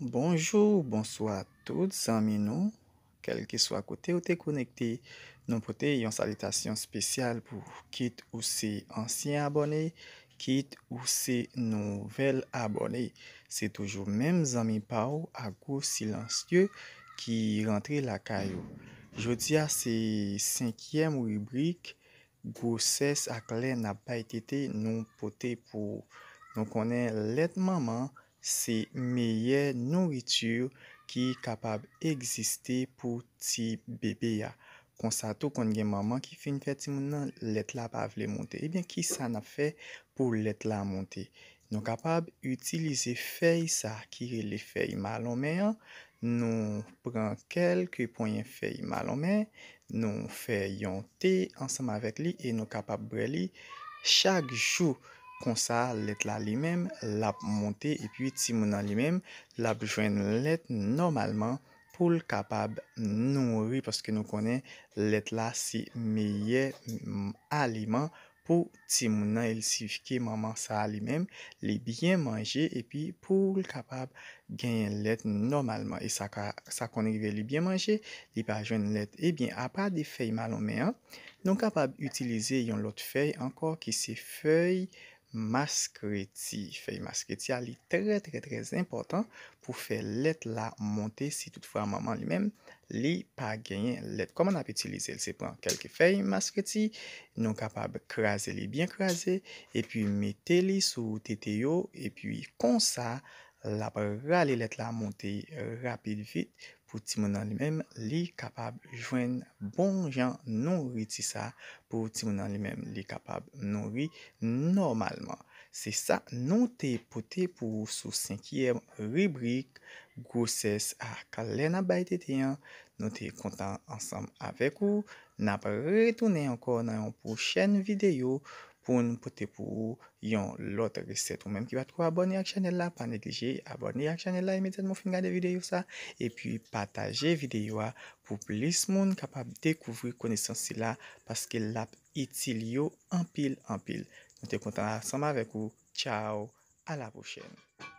Bonjou, bonsoa tout zami nou Kelke sou akote ou te konekte Nou pote yon salutasyon spesyal pou Kit ou se ansyen abone Kit ou se nouvel abone Se toujou menm zami pa ou A kou silansye Ki rentre la kayo Jodi a se senkyem rubrik Gou ses akle na pa etete Nou pote pou Nou konen let maman Se meye nouritur ki kapab egziste pou ti bebe ya. Konsato kon gen maman ki fin fè ti moun nan let la pa vle monte. Ebyen ki sa na fè pou let la monte. Nou kapab utilize fèy sa kire le fèy malonmen. Nou pren kelke ponyen fèy malonmen. Nou fè yon te ansama vek li. E nou kapab bre li chak jou. kon sa let la li mem, la monte, epi ti mounan li mem, la pou jwen let normalman, pou l kapab nouri, paske nou konen let la si meye aliman, pou ti mounan el si fike maman sa li mem, li byen manje, epi pou l kapab gen let normalman, e sa konen li byen manje, li pa jwen let, ebyen apra di fey malon men, nou kapab utilize yon lot fey, ankor ki se fey, mas kreti, fey mas kreti a li tre tre tre important pou fe let la monte si tout fwa maman li men, li pa genyen let, koman ap etilize se pen kelke fey mas kreti nou kapab kreze li, bien kreze e pi mete li sou tete yo, e pi konsa la pa ralilet la monte rapid vit pou ti mounan li men li kapab jwen bon jan non ri ti sa pou ti mounan li men li kapab non ri normalman. Se sa, nou te pote pou sou 5e ribrik goses a kalena baytete yan. Nou te kontan ansam avek ou, na pa retoune anko nan yon pou chen videyo pou nou pote pou yon lote resept ou menm ki bat kwa abonye ak chanel la pa neglije, abonye ak chanel la imedit moun fin gade videyo sa e pi pataje videyo a pou plis moun kapab dekouvri konesansi la paske lap itil yo anpil, anpil nou te kontan a samba vek ou, tchao a la pochene